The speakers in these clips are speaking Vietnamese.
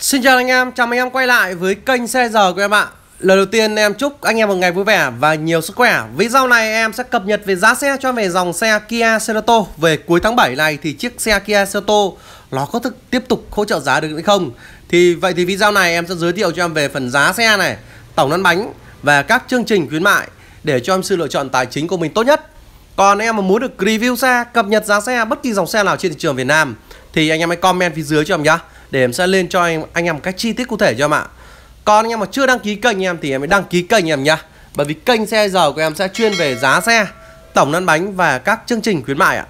Xin chào anh em, chào mừng em quay lại với kênh xe giờ của em ạ Lời đầu tiên em chúc anh em một ngày vui vẻ và nhiều sức khỏe Video này em sẽ cập nhật về giá xe cho về dòng xe Kia Cerato Về cuối tháng 7 này thì chiếc xe Kia Cerato nó có thực tiếp tục hỗ trợ giá được hay không Thì vậy thì video này em sẽ giới thiệu cho em về phần giá xe này Tổng lăn bánh và các chương trình khuyến mại Để cho em sự lựa chọn tài chính của mình tốt nhất Còn em mà muốn được review xe, cập nhật giá xe bất kỳ dòng xe nào trên thị trường Việt Nam Thì anh em hãy comment phía dưới cho em nhé để em sẽ lên cho anh, anh em một cách chi tiết cụ thể cho em ạ còn anh em mà chưa đăng ký kênh em thì em mới đăng ký kênh em nhá bởi vì kênh xe giờ của em sẽ chuyên về giá xe tổng lăn bánh và các chương trình khuyến mại ạ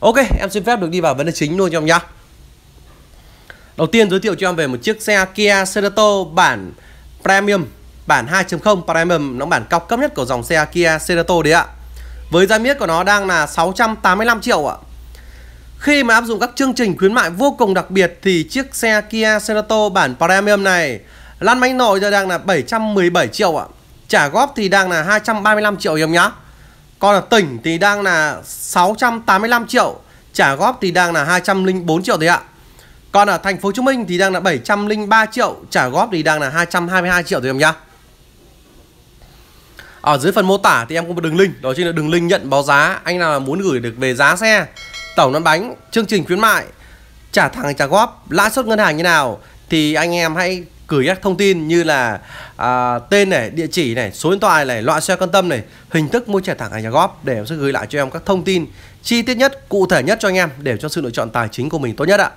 ok em xin phép được đi vào vấn đề chính luôn cho em nhá đầu tiên giới thiệu cho em về một chiếc xe Kia Cerato bản premium bản 2.0 premium nó bản cao cấp nhất của dòng xe Kia Cerato đấy ạ với giá miết của nó đang là 685 triệu ạ khi mà áp dụng các chương trình khuyến mại vô cùng đặc biệt thì chiếc xe Kia Cerato bản Premium này lăn bánh nội giờ đang là 717 triệu ạ. Trả góp thì đang là 235 triệu em nhá. Còn ở tỉnh thì đang là 685 triệu, trả góp thì đang là 204 triệu đấy ạ. Còn ở thành phố Hồ Chí Minh thì đang là 703 triệu, trả góp thì đang là 222 triệu thôi em nhá. Ở dưới phần mô tả thì em có một đường link, đó chính là đường link nhận báo giá, anh nào muốn gửi được về giá xe tẩu nón bánh, chương trình khuyến mại, trả thẳng trả góp, lãi suất ngân hàng như nào thì anh em hãy gửi các thông tin như là à, tên này, địa chỉ này, số điện thoại này, loại xe quan tâm này, hình thức mua trả thẳng hay trả góp để em sẽ gửi lại cho em các thông tin chi tiết nhất, cụ thể nhất cho anh em để cho sự lựa chọn tài chính của mình tốt nhất ạ.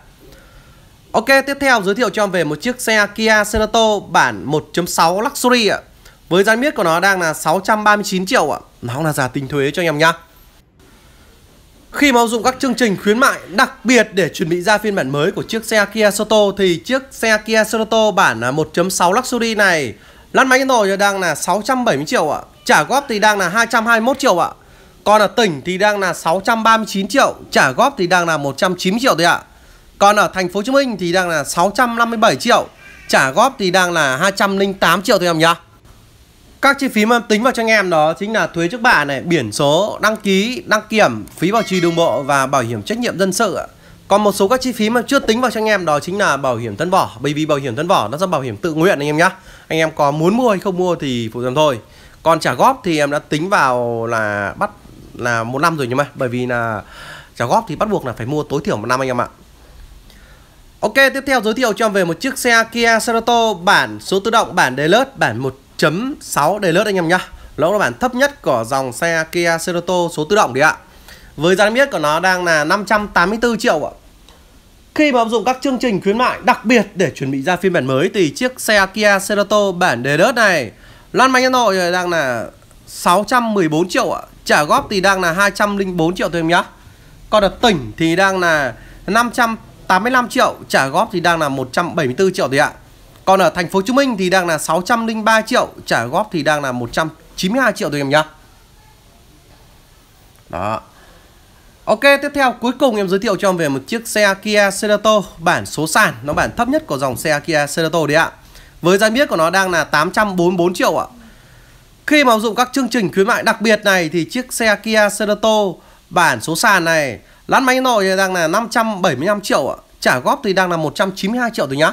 Ok, tiếp theo giới thiệu cho em về một chiếc xe Kia Senato bản 1.6 Luxury ạ. Với giá niêm yết của nó đang là 639 triệu ạ. Nó là giá tính thuế cho anh em nhá. Khi mà áp dụng các chương trình khuyến mại đặc biệt để chuẩn bị ra phiên bản mới của chiếc xe Kia Soto thì chiếc xe Kia Soto bản 1.6 Luxury này lăn máy trên giờ đang là 670 triệu ạ. Trả góp thì đang là 221 triệu ạ. Còn ở tỉnh thì đang là 639 triệu, trả góp thì đang là 190 triệu thôi ạ. Còn ở thành phố Hồ Chí Minh thì đang là 657 triệu, trả góp thì đang là 208 triệu thôi em nhá. Các chi phí mà tính vào cho anh em đó chính là thuế trước bạ này, biển số, đăng ký, đăng kiểm, phí bảo trì đường bộ và bảo hiểm trách nhiệm dân sự. Còn một số các chi phí mà chưa tính vào cho anh em đó chính là bảo hiểm thân vỏ. Bởi vì bảo hiểm thân vỏ nó do bảo hiểm tự nguyện anh em nhá. Anh em có muốn mua hay không mua thì phụ thuộc thôi. Còn trả góp thì em đã tính vào là bắt là một năm rồi nhưng mà bởi vì là trả góp thì bắt buộc là phải mua tối thiểu một năm anh em ạ. Ok, tiếp theo giới thiệu cho em về một chiếc xe Kia Cerato bản số tự động, bản Deluxe, bản một 1.6 để lướt anh em nhá Lỗ là bản thấp nhất của dòng xe Kia Cerato số tự động đấy ạ Với giá niêm yết của nó đang là 584 triệu ạ khi mà áp dụng các chương trình khuyến mại đặc biệt để chuẩn bị ra phiên bản mới thì chiếc xe Kia Cerato bản đề lướt này lăn bánh Hà Nội đang là 614 triệu ạ. Trả góp thì đang là 204 triệu thôi em nhá. Còn ở tỉnh thì đang là 585 triệu, trả góp thì đang là 174 triệu thôi ạ. Còn ở thành phố Hồ Chí Minh thì đang là 603 triệu, trả góp thì đang là 192 triệu thôi em nhá. Đó. Ok, tiếp theo cuối cùng em giới thiệu cho em về một chiếc xe Kia Cerato bản số sàn, nó bản thấp nhất của dòng xe Kia Cerato đấy ạ. Với giá miết của nó đang là 844 triệu ạ. Khi mà dụng các chương trình khuyến mại đặc biệt này thì chiếc xe Kia Cerato bản số sàn này lăn máy nội đang là 575 triệu ạ. Trả góp thì đang là 192 triệu rồi nhá.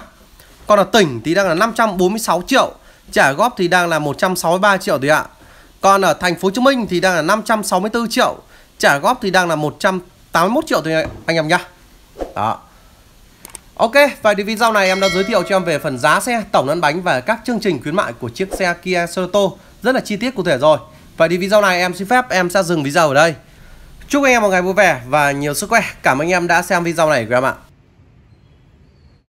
Còn ở tỉnh thì đang là 546 triệu, trả góp thì đang là 163 triệu tùy ạ. Còn ở thành phố Hồ Chí Minh thì đang là 564 triệu, trả góp thì đang là 181 triệu tùy anh em nhá. Đó. Ok, và thì video này em đã giới thiệu cho em về phần giá xe, tổng lăn bánh và các chương trình khuyến mại của chiếc xe Kia Sorento rất là chi tiết cụ thể rồi. Vậy thì video này em xin phép em sẽ dừng video ở đây. Chúc anh em một ngày vui vẻ và nhiều sức khỏe. Cảm ơn anh em đã xem video này của em ạ.